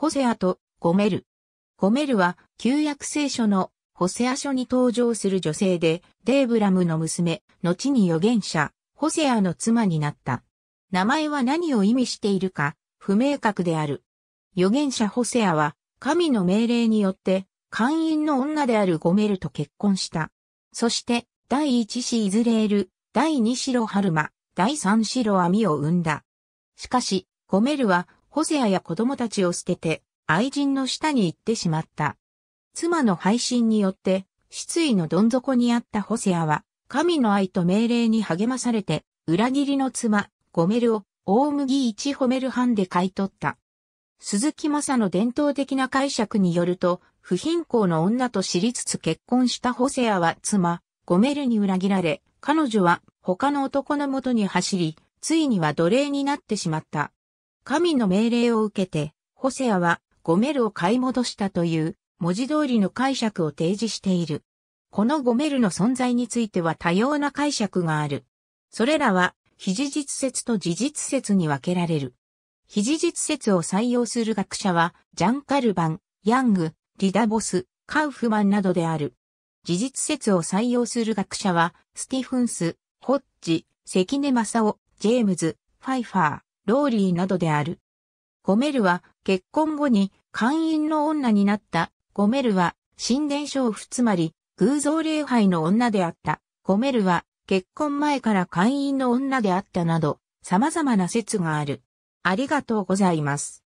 ホセアとゴメル。ゴメルは旧約聖書のホセア書に登場する女性で、デーブラムの娘、後に預言者、ホセアの妻になった。名前は何を意味しているか、不明確である。預言者ホセアは、神の命令によって、官員の女であるゴメルと結婚した。そして、第一子イズレール、第二子ロハルマ、第三子ロアミを生んだ。しかし、ゴメルはホセアや子供たちを捨てて、愛人の下に行ってしまった。妻の配信によって、失意のどん底にあったホセアは、神の愛と命令に励まされて、裏切りの妻、ゴメルを、大麦一褒める藩で買い取った。鈴木正の伝統的な解釈によると、不貧困の女と知りつつ結婚したホセアは妻、ゴメルに裏切られ、彼女は他の男の元に走り、ついには奴隷になってしまった。神の命令を受けて、ホセアはゴメルを買い戻したという文字通りの解釈を提示している。このゴメルの存在については多様な解釈がある。それらは、非事実説と事実説に分けられる。非事実説を採用する学者は、ジャン・カルバン、ヤング、リダボス、カウフマンなどである。事実説を採用する学者は、スティフンス、ホッジ、関根正夫、ジェームズ、ファイファー、ローリーなどである。ゴメルは結婚後に会員の女になったゴメルは神殿娼婦つまり偶像礼拝の女であった。ゴメルは結婚前から会員の女であったなど様々な説がある。ありがとうございます。